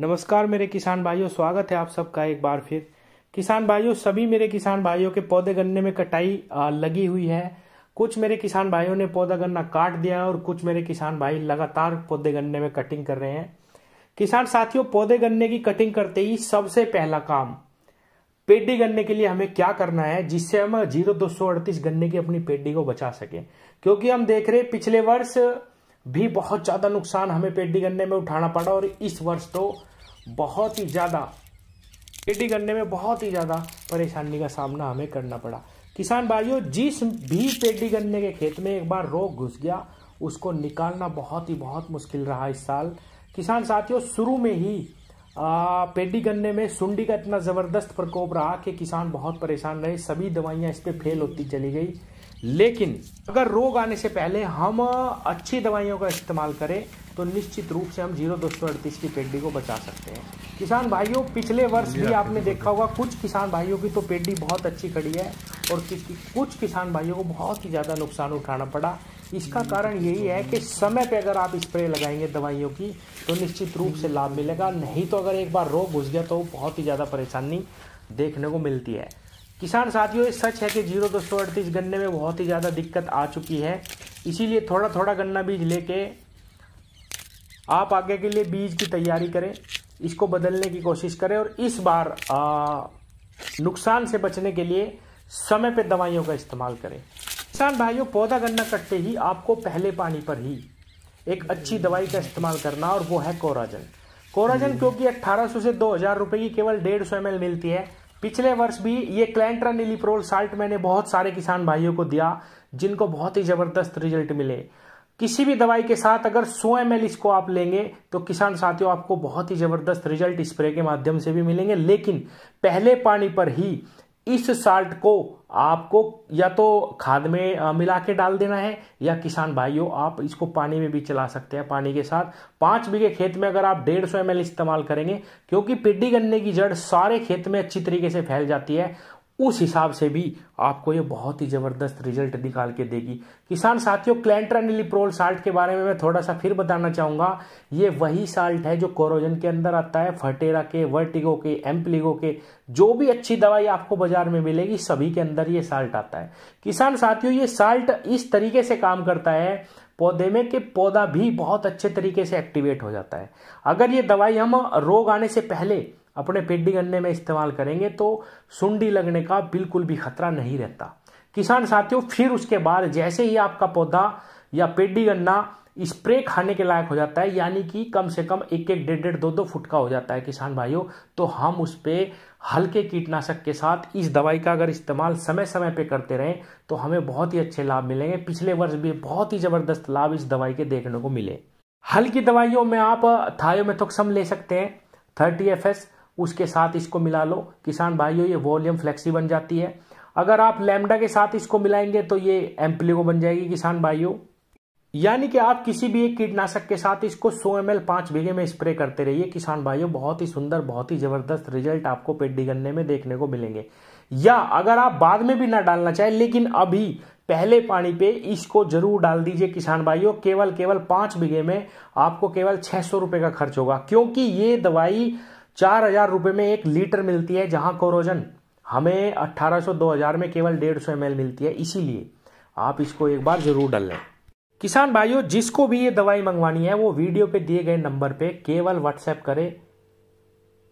नमस्कार मेरे किसान भाइयों स्वागत है आप सबका एक बार फिर किसान भाइयों सभी मेरे किसान भाइयों के पौधे गन्ने में कटाई लगी हुई है कुछ मेरे किसान भाइयों ने पौधा गन्ना काट दिया और कुछ मेरे किसान भाई लगातार पौधे गन्ने में कटिंग कर रहे हैं किसान साथियों पौधे गन्ने की कटिंग करते ही सबसे पहला काम पेडी गन्ने के लिए हमें क्या करना है जिससे हम जीरो दो गन्ने की अपनी पेडी को बचा सके क्योंकि हम देख रहे पिछले वर्ष भी बहुत ज़्यादा नुकसान हमें पेडी गन्ने में उठाना पड़ा और इस वर्ष तो बहुत ही ज़्यादा पेडी गन्ने में बहुत ही ज़्यादा परेशानी का सामना हमें करना पड़ा किसान भाइयों जिस भी पेडी गन्ने के खेत में एक बार रोग घुस गया उसको निकालना बहुत ही बहुत मुश्किल रहा इस साल किसान साथियों शुरू में ही पेडी गन्ने में सुंडी का इतना ज़बरदस्त प्रकोप रहा कि किसान बहुत परेशान रहे सभी दवाइयाँ इस पर फेल होती चली गई लेकिन अगर रोग आने से पहले हम अच्छी दवाइयों का इस्तेमाल करें तो निश्चित रूप से हम जीरो दो सौ अड़तीस की पेड्डी को बचा सकते हैं किसान भाइयों पिछले वर्ष भी आपने देखा होगा कुछ किसान भाइयों की तो पेड्डी बहुत अच्छी खड़ी है और कुछ किसान भाइयों को बहुत ही ज़्यादा नुकसान उठाना पड़ा इसका कारण यही है कि समय पे अगर आप स्प्रे लगाएंगे दवाइयों की तो निश्चित रूप से लाभ मिलेगा नहीं तो अगर एक बार रोग घुस गया तो बहुत ही ज़्यादा परेशानी देखने को मिलती है किसान साथियों ये सच है कि जीरो दो सौ अड़तीस गन्ने में बहुत ही ज़्यादा दिक्कत आ चुकी है इसीलिए थोड़ा थोड़ा गन्ना बीज लेके आप आगे के लिए बीज की तैयारी करें इसको बदलने की कोशिश करें और इस बार आ, नुकसान से बचने के लिए समय पर दवाइयों का इस्तेमाल करें किसान भाइयों पौधा गन्ना कटते ही आपको पहले पानी पर ही एक अच्छी दवाई का इस्तेमाल करना और वो है कोराजन कोराजन हम्म। क्योंकि 1800 से 2000 रुपए की केवल डेढ़ सौ एम मिलती है पिछले वर्ष भी ये क्लैंट्रन इलिप्रोल साल्ट मैंने बहुत सारे किसान भाइयों को दिया जिनको बहुत ही ज़बरदस्त रिजल्ट मिले किसी भी दवाई के साथ अगर 100 एम इसको आप लेंगे तो किसान साथियों आपको बहुत ही ज़बरदस्त रिजल्ट स्प्रे के माध्यम से भी मिलेंगे लेकिन पहले पानी पर ही इस साल्ट को आपको या तो खाद में मिला के डाल देना है या किसान भाइयों आप इसको पानी में भी चला सकते हैं पानी के साथ पांच बीघे खेत में अगर आप डेढ़ सौ एम इस्तेमाल करेंगे क्योंकि पिड्डी गन्ने की जड़ सारे खेत में अच्छी तरीके से फैल जाती है उस हिसाब से भी आपको ये बहुत ही ज़बरदस्त रिजल्ट निकाल के देगी किसान साथियों क्लैंट्रन साल्ट के बारे में मैं थोड़ा सा फिर बताना चाहूंगा ये वही साल्ट है जो कोरोजन के अंदर आता है फटेरा के वर्टिगो के एम्पलिगो के जो भी अच्छी दवाई आपको बाजार में मिलेगी सभी के अंदर ये साल्ट आता है किसान साथियों ये साल्ट इस तरीके से काम करता है पौधे में कि पौधा भी बहुत अच्छे तरीके से एक्टिवेट हो जाता है अगर ये दवाई हम रोग आने से पहले अपने पेड्डी गन्ने में इस्तेमाल करेंगे तो सुंडी लगने का बिल्कुल भी खतरा नहीं रहता किसान साथियों फिर उसके बाद जैसे ही आपका पौधा या पेड्डी गन्ना स्प्रे खाने के लायक हो जाता है यानी कि कम से कम एक एक डेढ़ डेढ़ दो दो फुट का हो जाता है किसान भाइयों तो हम उस पर हल्के कीटनाशक के साथ इस दवाई का अगर इस्तेमाल समय समय पे करते रहें तो हमें बहुत ही अच्छे लाभ मिलेंगे पिछले वर्ष भी बहुत ही ज़बरदस्त लाभ इस दवाई के देखने को मिले हल्की दवाइयों में आप थायोमेथोक्सम ले सकते हैं थर्टी एफ एस उसके साथ इसको मिला लो किसान भाइयों ये वॉल्यूम फ्लेक्सी बन जाती है अगर आप लैम्डा के साथ इसको मिलाएंगे तो ये एम्प्लीगो बन जाएगी किसान भाइयों यानी कि आप किसी भी एक कीटनाशक के साथ इसको 100 एम एल पांच बीघे में स्प्रे करते रहिए किसान भाइयों बहुत ही सुंदर बहुत ही ज़बरदस्त रिजल्ट आपको पेड्डी गन्ने में देखने को मिलेंगे या अगर आप बाद में भी ना डालना चाहें लेकिन अभी पहले पानी पे इसको जरूर डाल दीजिए किसान भाइयों केवल केवल पांच बीघे में आपको केवल छह सौ रुपए का खर्च होगा क्योंकि ये दवाई चार हजार रुपए में एक लीटर मिलती है जहां कोरोजन हमें 1800-2000 में केवल 150 सौ मिलती है इसीलिए आप इसको एक बार ज़रूर डाल लें किसान भाइयों जिसको भी ये दवाई मंगवानी है वो वीडियो पे दिए गए नंबर पे केवल व्हाट्सएप करें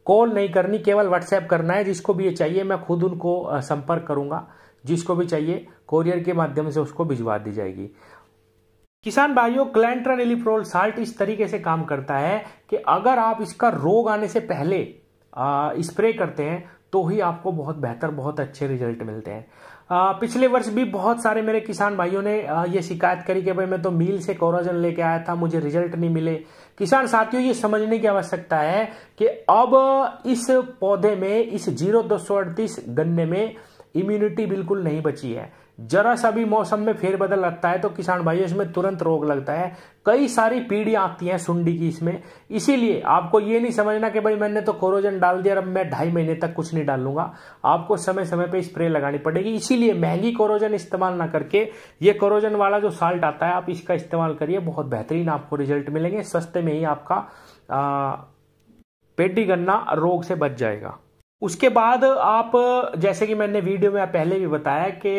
कॉल नहीं करनी केवल व्हाट्सएप करना है जिसको भी ये चाहिए मैं खुद उनको संपर्क करूंगा जिसको भी चाहिए कोरियर के माध्यम से उसको भिजवा दी जाएगी किसान भाइयों क्लैंट्रानिलिप्रोल साल्ट इस तरीके से काम करता है कि अगर आप इसका रोग आने से पहले स्प्रे करते हैं तो ही आपको बहुत बेहतर बहुत अच्छे रिजल्ट मिलते हैं आ, पिछले वर्ष भी बहुत सारे मेरे किसान भाइयों ने आ, ये शिकायत करी कि भाई मैं तो मील से कोराजन लेके आया था मुझे रिजल्ट नहीं मिले किसान साथियों ये समझने की आवश्यकता है कि अब इस पौधे में इस जीरो दो गन्ने में इम्यूनिटी बिल्कुल नहीं बची है जरा सा भी मौसम में फेरबदल लगता है तो किसान भाई इसमें तुरंत रोग लगता है कई सारी पीढ़ियां आती हैं सुंडी की इसमें इसीलिए आपको ये नहीं समझना कि भाई मैंने तो कोरोजन डाल दिया अब मैं ढाई महीने तक कुछ नहीं डालूंगा आपको समय समय पर स्प्रे लगानी पड़ेगी इसीलिए महंगी कोरोजन इस्तेमाल ना करके ये कोरोजन वाला जो साल्ट आता है आप इसका इस्तेमाल करिए बहुत बेहतरीन आपको रिजल्ट मिलेंगे सस्ते में ही आपका पेटी गन्ना रोग से बच जाएगा उसके बाद आप जैसे कि मैंने वीडियो में पहले भी बताया कि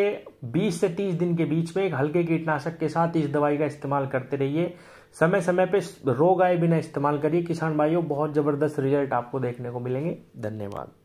20 से 30 दिन के बीच में एक हल्के कीटनाशक के साथ इस दवाई का इस्तेमाल करते रहिए समय समय पे रोग आए बिना इस्तेमाल करिए किसान भाइयों बहुत ज़बरदस्त रिजल्ट आपको देखने को मिलेंगे धन्यवाद